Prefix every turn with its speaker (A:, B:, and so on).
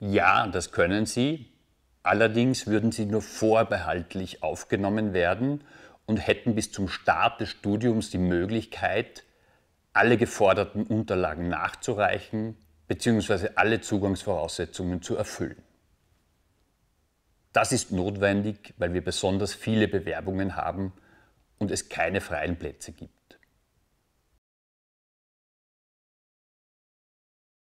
A: Ja, das können
B: sie. Allerdings würden sie nur vorbehaltlich aufgenommen werden und hätten bis zum Start des Studiums die Möglichkeit, alle geforderten Unterlagen nachzureichen bzw. alle Zugangsvoraussetzungen zu erfüllen. Das ist notwendig, weil wir besonders viele Bewerbungen haben
A: und es keine freien Plätze gibt.